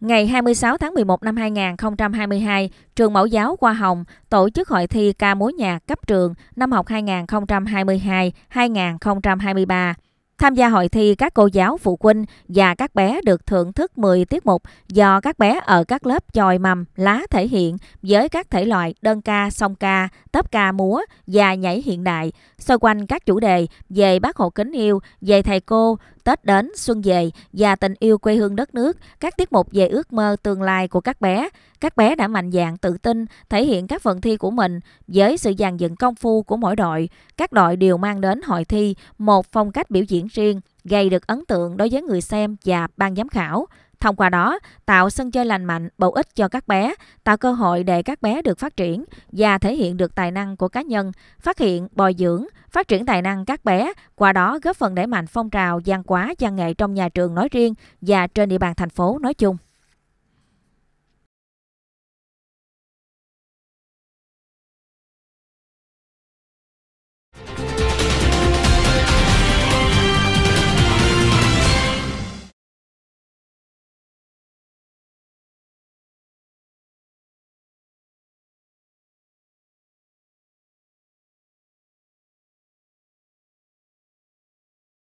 Ngày 26 tháng 11 năm 2022, Trường Mẫu giáo Hoa Hồng tổ chức hội thi ca múa nhạc cấp trường năm học 2022-2023. Tham gia hội thi, các cô giáo, phụ huynh và các bé được thưởng thức 10 tiết mục do các bé ở các lớp chòi mầm, lá thể hiện với các thể loại đơn ca, song ca, tấp ca múa và nhảy hiện đại, xoay quanh các chủ đề về bác hồ kính yêu, về thầy cô, Tết đến, xuân về và tình yêu quê hương đất nước, các tiết mục về ước mơ tương lai của các bé. Các bé đã mạnh dạn tự tin thể hiện các phần thi của mình với sự dàn dựng công phu của mỗi đội. Các đội đều mang đến hội thi một phong cách biểu diễn riêng, gây được ấn tượng đối với người xem và ban giám khảo. Thông qua đó, tạo sân chơi lành mạnh, bổ ích cho các bé, tạo cơ hội để các bé được phát triển và thể hiện được tài năng của cá nhân, phát hiện, bồi dưỡng, phát triển tài năng các bé, qua đó góp phần đẩy mạnh phong trào gian quá, gian nghệ trong nhà trường nói riêng và trên địa bàn thành phố nói chung.